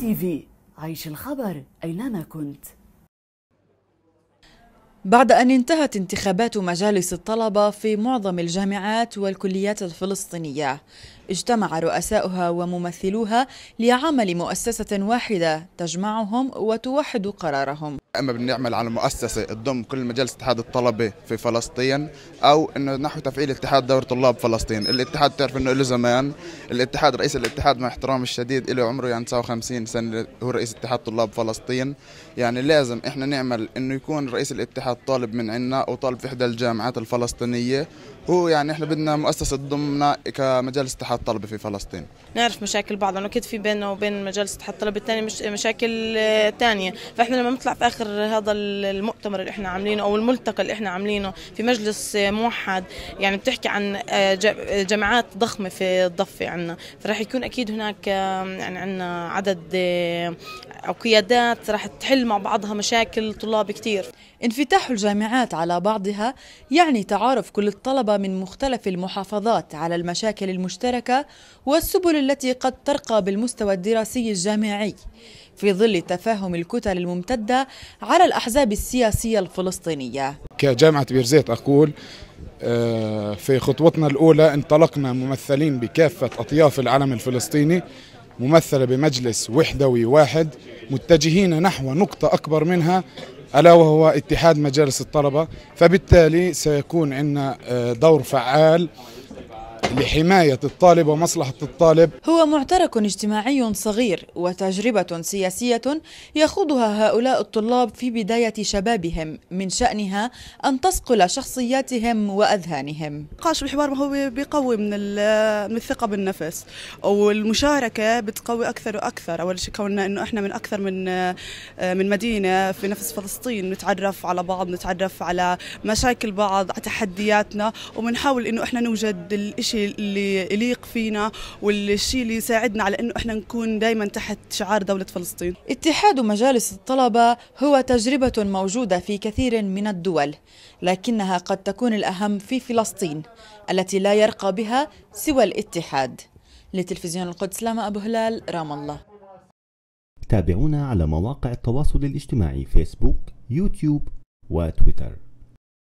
تي في عيش الخبر أينما كنت بعد أن انتهت انتخابات مجالس الطلبة في معظم الجامعات والكليات الفلسطينية اجتمع رؤساؤها وممثلوها لعمل مؤسسة واحدة تجمعهم وتوحد قرارهم اما بنعمل على مؤسسه تضم كل مجالس اتحاد الطلبه في فلسطين او انه نحو تفعيل اتحاد دور طلاب فلسطين، الاتحاد تعرف انه له زمان، الاتحاد رئيس الاتحاد مع احترامي الشديد له عمره يعني 59 سنه هو رئيس اتحاد طلاب فلسطين، يعني لازم احنا نعمل انه يكون رئيس الاتحاد طالب من عنا او طالب في احدى الجامعات الفلسطينيه هو يعني احنا بدنا مؤسسه تضمنا كمجالس اتحاد طلبه في فلسطين نعرف مشاكل بعضنا اكيد في بيننا وبين مجالس اتحاد طلبه الثانيه مش مشاكل ثانيه آه، فاحنا لما بنطلع في اخر هذا المؤتمر اللي احنا عاملينه او الملتقى اللي احنا عاملينه في مجلس آه، موحد يعني بتحكي عن آه، جماعات ضخمه في الضفه عندنا فراح يكون اكيد هناك يعني عندنا عدد او قيادات راح تحل مع بعضها مشاكل طلاب كثير انفتاح الجامعات على بعضها يعني تعارف كل الطلبه من مختلف المحافظات على المشاكل المشتركة والسبل التي قد ترقى بالمستوى الدراسي الجامعي في ظل تفاهم الكتل الممتدة على الأحزاب السياسية الفلسطينية كجامعة بيرزيت أقول آه، في خطوتنا الأولى انطلقنا ممثلين بكافة أطياف العلم الفلسطيني ممثلة بمجلس وحدوي واحد متجهين نحو نقطة أكبر منها ألا وهو اتحاد مجالس الطلبة فبالتالي سيكون عندنا آه، دور فعال لحماية الطالب ومصلحة الطالب هو معترك اجتماعي صغير وتجربة سياسية يخوضها هؤلاء الطلاب في بداية شبابهم من شأنها أن تصقل شخصياتهم وأذهانهم قاش الحوار هو بيقوي من, من الثقة بالنفس والمشاركة بتقوي أكثر وأكثر أول شيء كوننا أنه إحنا من أكثر من آه، من مدينة في نفس فلسطين نتعرف على بعض نتعرف على مشاكل بعض على تحدياتنا وبنحاول أنه إحنا نوجد الإشي الشيء اللي يليق فينا والشيء اللي يساعدنا على انه احنا نكون دائما تحت شعار دوله فلسطين. اتحاد مجالس الطلبه هو تجربه موجوده في كثير من الدول، لكنها قد تكون الاهم في فلسطين التي لا يرقى بها سوى الاتحاد. لتلفزيون القدس لما ابو هلال رام الله. تابعونا على مواقع التواصل الاجتماعي فيسبوك، يوتيوب وتويتر.